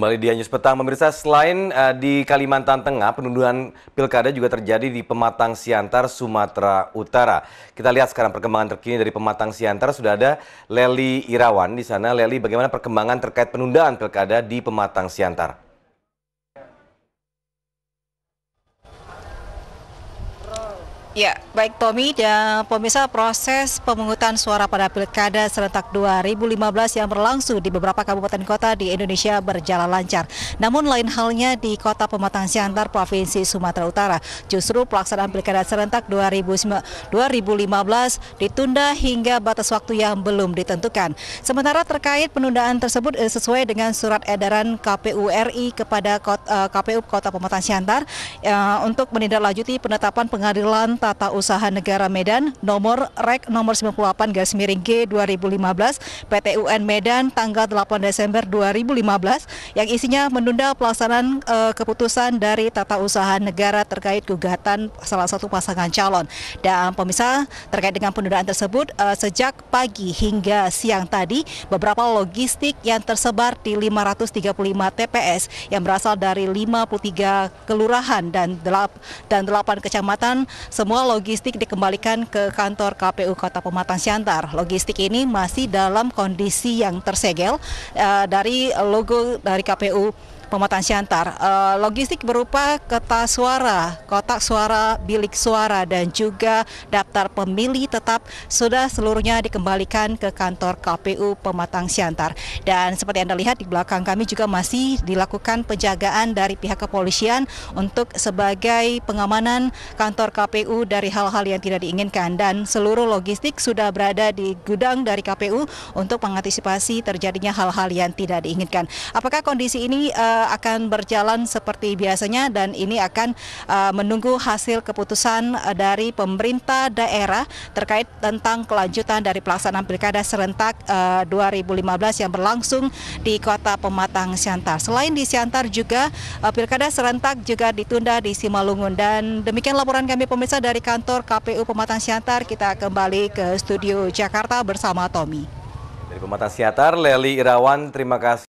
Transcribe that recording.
Kembali di Anjus Petang, pemirsa. Selain uh, di Kalimantan Tengah, penundaan pilkada juga terjadi di Pematang Siantar, Sumatera Utara. Kita lihat sekarang perkembangan terkini dari Pematang Siantar. Sudah ada Leli Irawan di sana. Leli, bagaimana perkembangan terkait penundaan pilkada di Pematang Siantar? Ya, baik Tommy dan ya, pemirsa proses pemungutan suara pada Pilkada serentak 2015 yang berlangsung di beberapa kabupaten kota di Indonesia berjalan lancar. Namun lain halnya di Kota Pematang Siantar Provinsi Sumatera Utara. Justru pelaksanaan Pilkada serentak 2015 ditunda hingga batas waktu yang belum ditentukan. Sementara terkait penundaan tersebut eh, sesuai dengan surat edaran KPU RI kepada KPU eh, Kota Pematang Siantar eh, untuk menindaklanjuti penetapan pengadilan Tata Usaha Negara Medan nomor Rek nomor 98 garis miring G 2015 PT UN Medan tanggal 8 Desember 2015 yang isinya menunda pelaksanaan e, keputusan dari Tata Usaha Negara terkait gugatan salah satu pasangan calon. Dan pemirsa terkait dengan penundaan tersebut e, sejak pagi hingga siang tadi beberapa logistik yang tersebar di 535 TPS yang berasal dari 53 kelurahan dan 8 dan 8 kecamatan semua logistik dikembalikan ke kantor KPU Kota Pematang Siantar. Logistik ini masih dalam kondisi yang tersegel uh, dari logo dari KPU pemotongan siantar. Eh, logistik berupa kertas suara, kotak suara, bilik suara, dan juga daftar pemilih tetap sudah seluruhnya dikembalikan ke kantor KPU Pematang Siantar. Dan seperti Anda lihat di belakang kami juga masih dilakukan penjagaan dari pihak kepolisian untuk sebagai pengamanan kantor KPU dari hal-hal yang tidak diinginkan. Dan seluruh logistik sudah berada di gudang dari KPU untuk mengantisipasi terjadinya hal-hal yang tidak diinginkan. Apakah kondisi ini uh, Eh, akan berjalan seperti biasanya dan ini akan eh, menunggu hasil keputusan eh, dari pemerintah daerah terkait tentang kelanjutan dari pelaksanaan pilkada serentak 2015 yang berlangsung di kota Pematang Siantar. Selain di Siantar juga pilkada serentak juga ditunda di Simalungun dan demikian laporan kami pemirsa dari kantor KPU Pematang Siantar. Kita kembali ke studio Jakarta bersama Tommy. Dari Pematang Siantar, Leli Irawan, terima kasih.